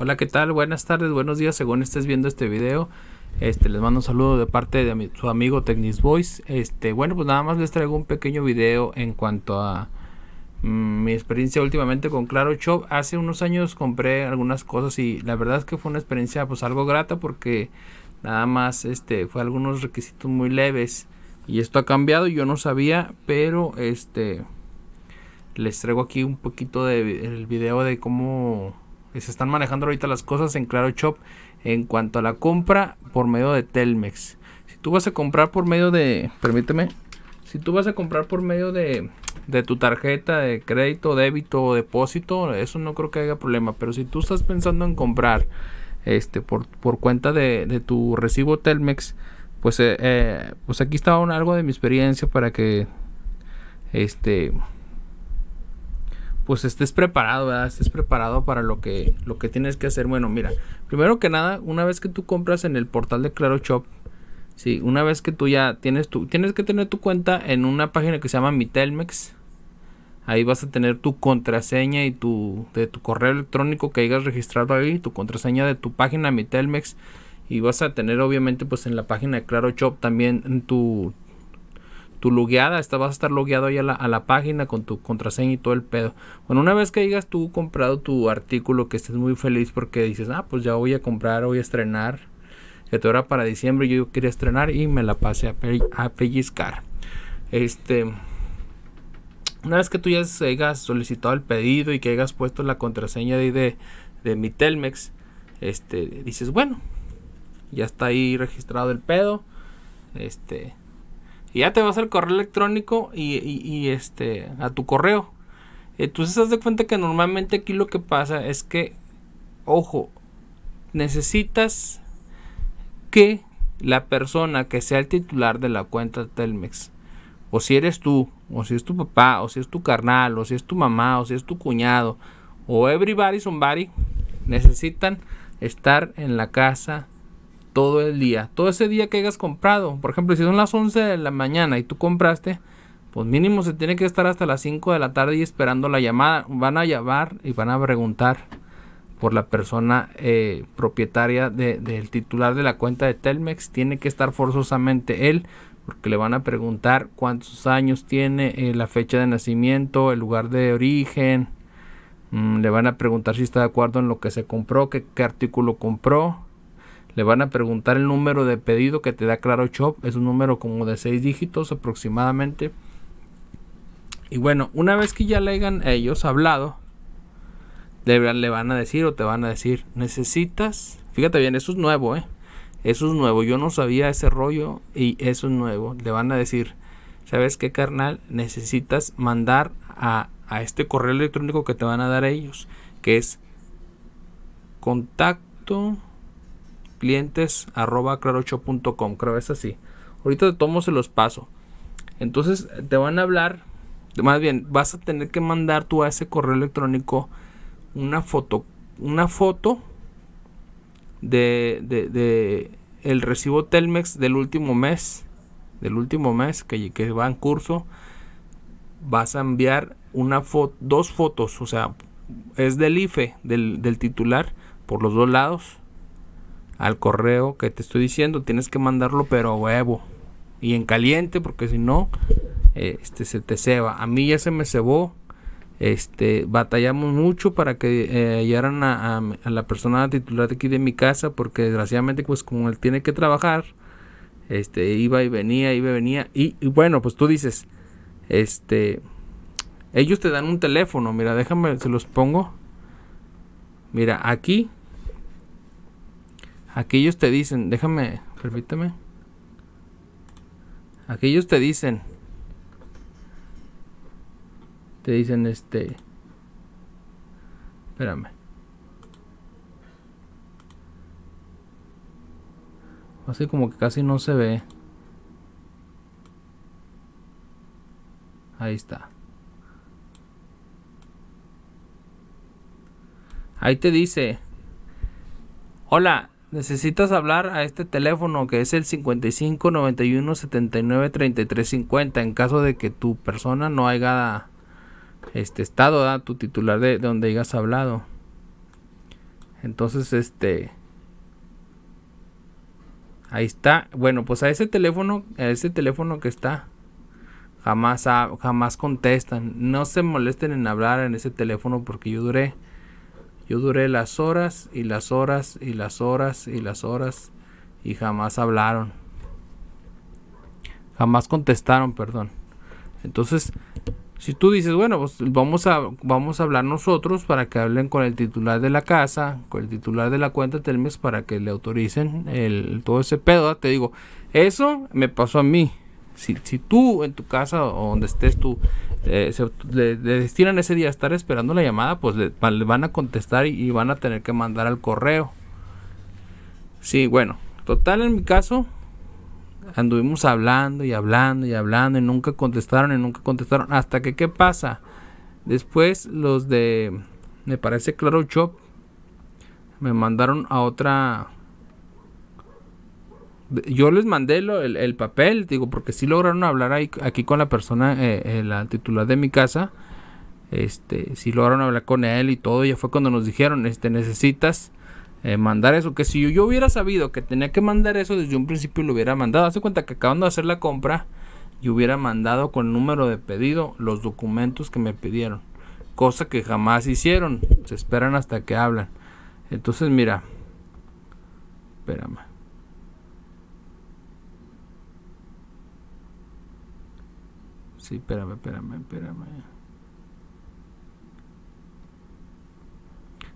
Hola, ¿qué tal? Buenas tardes, buenos días, según estés viendo este video. Este, les mando un saludo de parte de su amigo Technis Voice. Este, bueno, pues nada más les traigo un pequeño video en cuanto a mm, mi experiencia últimamente con Claro Shop. Hace unos años compré algunas cosas y la verdad es que fue una experiencia pues algo grata porque nada más este fue algunos requisitos muy leves y esto ha cambiado, yo no sabía, pero este les traigo aquí un poquito del el video de cómo se están manejando ahorita las cosas en Claro Shop en cuanto a la compra por medio de Telmex. Si tú vas a comprar por medio de, permíteme, si tú vas a comprar por medio de, de tu tarjeta de crédito, débito o depósito, eso no creo que haya problema. Pero si tú estás pensando en comprar este, por, cuenta de, tu recibo Telmex, pues, eh, eh, pues aquí estaba algo de mi experiencia para que este pues estés preparado, ¿verdad? Estés preparado para lo que, lo que tienes que hacer. Bueno, mira, primero que nada, una vez que tú compras en el portal de Claro Shop, sí, una vez que tú ya tienes tu, tienes que tener tu cuenta en una página que se llama Mitelmex. Ahí vas a tener tu contraseña y tu de tu correo electrónico que hayas registrado ahí, tu contraseña de tu página Mitelmex y vas a tener obviamente pues en la página de Claro Shop también tu tu logueada, está, vas a estar logueado ahí a la, página con tu contraseña y todo el pedo. Bueno, una vez que digas tú comprado tu artículo, que estés muy feliz porque dices, ah, pues ya voy a comprar, voy a estrenar, que te era para diciembre, yo quería estrenar y me la pasé a, pellizcar. Este, una vez que tú ya hayas solicitado el pedido y que hayas puesto la contraseña de, de, de mi Telmex, este, dices, bueno, ya está ahí registrado el pedo, este y ya te vas al correo electrónico y, y, este, a tu correo. Entonces, haz de cuenta que normalmente aquí lo que pasa es que, ojo, necesitas que la persona que sea el titular de la cuenta Telmex, o si eres tú, o si es tu papá, o si es tu carnal, o si es tu mamá, o si es tu cuñado, o everybody somebody, necesitan estar en la casa todo el día. Todo ese día que hayas comprado. Por ejemplo, si son las 11 de la mañana y tú compraste, pues mínimo se tiene que estar hasta las 5 de la tarde y esperando la llamada. Van a llamar y van a preguntar por la persona eh, propietaria del titular de la cuenta de Telmex. Tiene que estar forzosamente él porque le van a preguntar cuántos años tiene, eh, la fecha de nacimiento, el lugar de origen. Mm, le van a preguntar si está de acuerdo en lo que se compró, qué artículo compró le van a preguntar el número de pedido que te da Claro Shop. Es un número como de 6 dígitos aproximadamente. Y bueno, una vez que ya le hayan ellos hablado, le, le van a decir o te van a decir, necesitas, fíjate bien, eso es nuevo, ¿eh? Eso es nuevo, yo no sabía ese rollo y eso es nuevo. Le van a decir, ¿sabes qué carnal? Necesitas mandar a, a este correo electrónico que te van a dar ellos, que es contacto clientes arroba claro8.com, creo es así. Ahorita te tomo se los paso. Entonces te van a hablar, más bien vas a tener que mandar tú a ese correo electrónico una foto, una foto de, de, el recibo Telmex del último mes, del último mes que, que va en curso. Vas a enviar una foto, dos fotos, o sea, es del IFE, del, del titular, por los dos lados, al correo que te estoy diciendo. Tienes que mandarlo pero huevo y en caliente porque si no este se te ceba. A mí ya se me cebó. Este, batallamos mucho para que eh, llegaran a, la persona titular de aquí de mi casa porque desgraciadamente pues como él tiene que trabajar este iba y venía iba y venía y, y bueno pues tú dices este ellos te dan un teléfono mira déjame se los pongo mira aquí Aquellos te dicen, déjame, permíteme. Aquellos te dicen. Te dicen este. Espérame. Así como que casi no se ve. Ahí está. Ahí te dice. Hola, necesitas hablar a este teléfono que es el 55 91 79 33 50 en caso de que tu persona no haya este estado da tu titular de, donde hayas hablado entonces este ahí está bueno pues a ese teléfono a ese teléfono que está jamás jamás contestan no se molesten en hablar en ese teléfono porque yo duré yo duré las horas y las horas y las horas y las horas y jamás hablaron. Jamás contestaron, perdón. Entonces, si tú dices, bueno, pues, vamos a, vamos a hablar nosotros para que hablen con el titular de la casa, con el titular de la cuenta Telmes para que le autoricen el, todo ese pedo, te digo, eso me pasó a mí. Si, tú en tu casa o donde estés tú eh, le, destinan ese día a estar esperando la llamada, pues le, van a contestar y, van a tener que mandar al correo. Sí, bueno, total en mi caso anduvimos hablando y hablando y hablando y nunca contestaron y nunca contestaron hasta que qué pasa. Después los de me parece Claro Shop me mandaron a otra yo les mandé lo, el, papel, digo, porque si lograron hablar ahí, aquí con la persona, eh, eh, la titular de mi casa, este, sí lograron hablar con él y todo, ya fue cuando nos dijeron, este, necesitas eh, mandar eso, que si yo, hubiera sabido que tenía que mandar eso desde un principio lo hubiera mandado, hace cuenta que acabando de hacer la compra, y hubiera mandado con el número de pedido los documentos que me pidieron, cosa que jamás hicieron, se esperan hasta que hablan, entonces mira, más. Sí, espérame, espérame, espérame.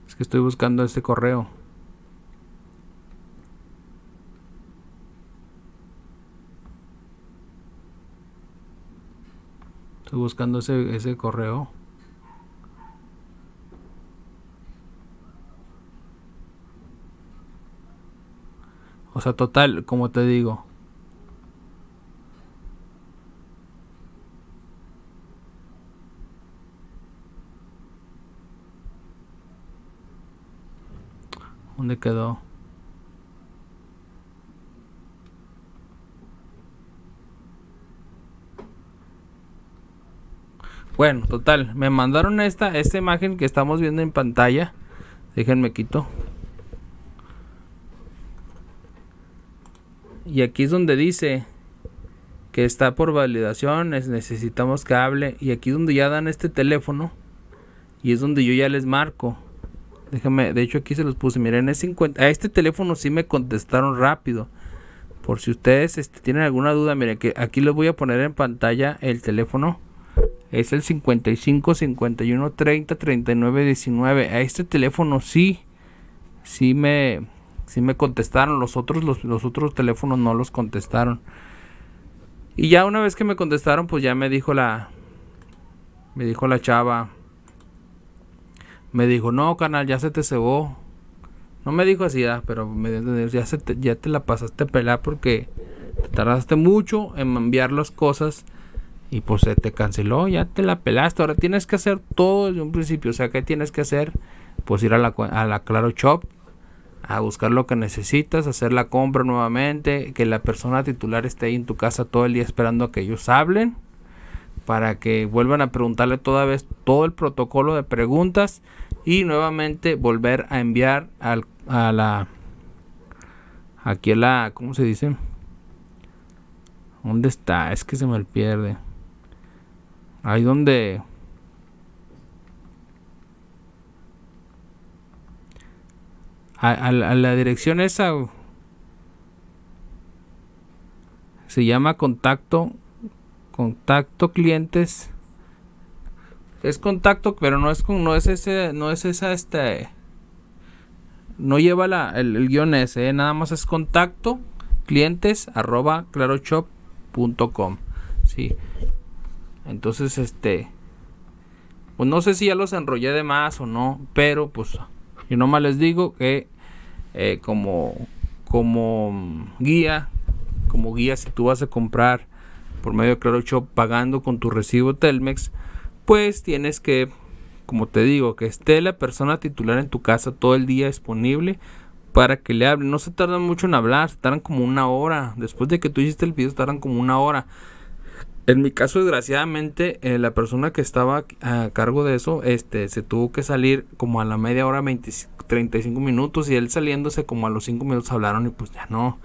Es que estoy buscando este correo. Estoy buscando ese, ese correo. O sea, total, como te digo, ¿Dónde quedó? Bueno, total, me mandaron esta, esta imagen que estamos viendo en pantalla. Déjenme quito. Y aquí es donde dice que está por validaciones, necesitamos que hable. Y aquí es donde ya dan este teléfono. Y es donde yo ya les marco de hecho aquí se los puse. Miren, es 50. A este teléfono sí me contestaron rápido. Por si ustedes este, tienen alguna duda, miren que aquí les voy a poner en pantalla el teléfono. Es el 55 51 30 39 19. A este teléfono sí sí me sí me contestaron. Los otros los otros teléfonos no los contestaron. Y ya una vez que me contestaron, pues ya me dijo la me dijo la chava me dijo, no, canal, ya se te cebó. No me dijo así, ah, pero me ya, se te, ya te la pasaste pelar porque te tardaste mucho en enviar las cosas y pues se te canceló, ya te la pelaste. Ahora tienes que hacer todo desde un principio. O sea, que tienes que hacer? Pues ir a la, a la Claro Shop a buscar lo que necesitas, hacer la compra nuevamente, que la persona titular esté ahí en tu casa todo el día esperando a que ellos hablen para que vuelvan a preguntarle toda vez todo el protocolo de preguntas y nuevamente volver a enviar al, a la aquí a la cómo se dice dónde está es que se me pierde ahí donde a, a la dirección esa se llama contacto contacto clientes es contacto pero no es con no es ese no es esa este no lleva el, guión ese ¿eh? nada más es contacto clientes arroba claroshop.com sí entonces este pues no sé si ya los enrollé de más o no pero pues yo nomás les digo que eh, como como guía como guía si tú vas a comprar por medio de Claro Shop pagando con tu recibo Telmex, pues tienes que, como te digo, que esté la persona titular en tu casa todo el día disponible para que le hable. No se tarda mucho en hablar, se tardan como una hora. Después de que tú hiciste el video, tardan como una hora. En mi caso, desgraciadamente, eh, la persona que estaba a cargo de eso, este, se tuvo que salir como a la media hora, 35 minutos, y él saliéndose como a los 5 minutos hablaron y pues ya no.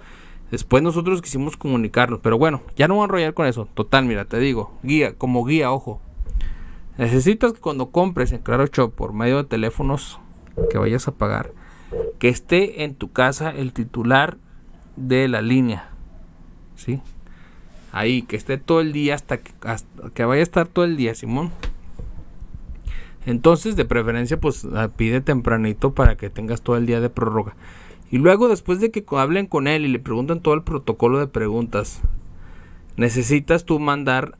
Después nosotros quisimos comunicarnos, pero bueno, ya no voy a enrollar con eso. Total, mira, te digo, guía, como guía, ojo. Necesitas que cuando compres en Claro Shop por medio de teléfonos que vayas a pagar, que esté en tu casa el titular de la línea. ¿Sí? Ahí, que esté todo el día hasta que, hasta que vaya a estar todo el día, Simón. Entonces, de preferencia, pues ah, pide tempranito para que tengas todo el día de prórroga. Y luego después de que hablen con él y le preguntan todo el protocolo de preguntas, necesitas tú mandar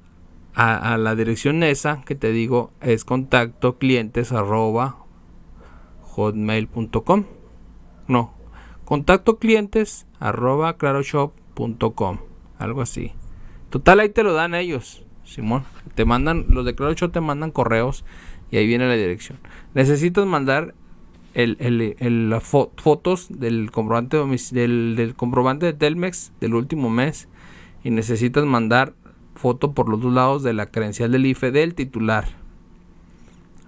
a, la dirección esa que te digo es contacto clientes hotmail.com. No, contacto clientes Algo así. Total, ahí te lo dan ellos, Simón. Te mandan, los de Claroshop te mandan correos y ahí viene la dirección. Necesitas mandar el, las fotos del comprobante, del, comprobante de Telmex del último mes y necesitas mandar foto por los dos lados de la credencial del IFE del titular.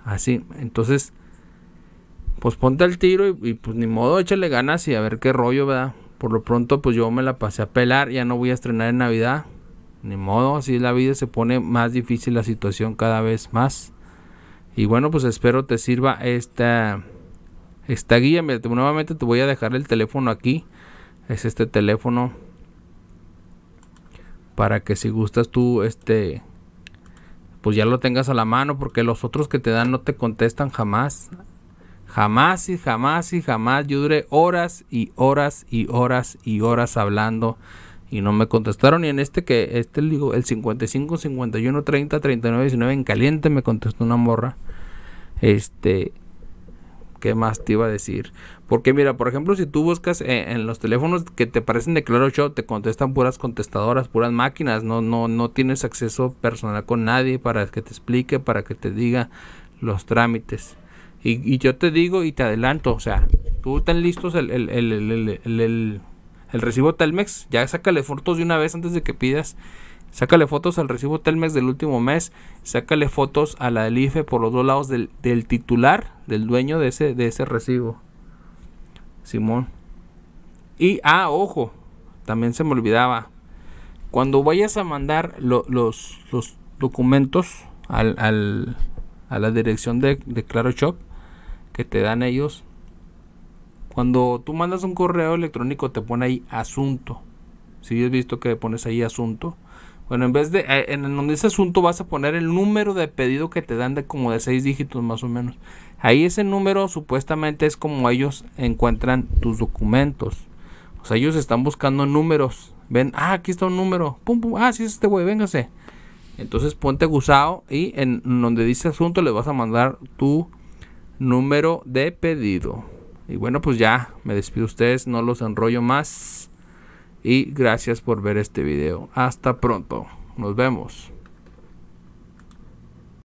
Así, entonces, pues ponte al tiro y, y, pues ni modo, échale ganas y a ver qué rollo, ¿verdad? Por lo pronto, pues yo me la pasé a pelar, ya no voy a estrenar en Navidad. Ni modo, así la vida se pone más difícil la situación cada vez más. Y bueno, pues espero te sirva esta esta guía. nuevamente te voy a dejar el teléfono aquí. Es este teléfono. Para que si gustas tú, este, pues ya lo tengas a la mano. Porque los otros que te dan no te contestan jamás. Jamás y jamás y jamás. Yo duré horas y horas y horas y horas hablando y no me contestaron. Y en este que, este digo, el 55, 51, 30, 39, 19, en caliente me contestó una morra. Este, ¿Qué más te iba a decir? Porque mira, por ejemplo, si tú buscas eh, en, los teléfonos que te parecen de Claro show te contestan puras contestadoras, puras máquinas, no, no, no tienes acceso personal con nadie para que te explique, para que te diga los trámites. Y, yo te digo y te adelanto, o sea, tú tan listos el, el, el, el, el recibo Telmex, ya sácale fotos de una vez antes de que pidas Sácale fotos al recibo mes del último mes. Sácale fotos a la del IFE por los dos lados del, titular, del dueño de ese, de ese recibo. Simón. Y, ah, ojo, también se me olvidaba. Cuando vayas a mandar los, los, documentos al, a la dirección de, Claro Shop que te dan ellos, cuando tú mandas un correo electrónico te pone ahí asunto. Si has visto que pones ahí asunto bueno, en vez de, eh, en donde ese asunto vas a poner el número de pedido que te dan de como de seis dígitos más o menos. Ahí ese número supuestamente es como ellos encuentran tus documentos. O sea, ellos están buscando números. Ven, ah, aquí está un número. Pum, pum, ah, sí es este güey, véngase. Entonces ponte gusado y en donde dice asunto le vas a mandar tu número de pedido. Y bueno, pues ya, me despido ustedes, no los enrollo más. Y gracias por ver este video. Hasta pronto. Nos vemos.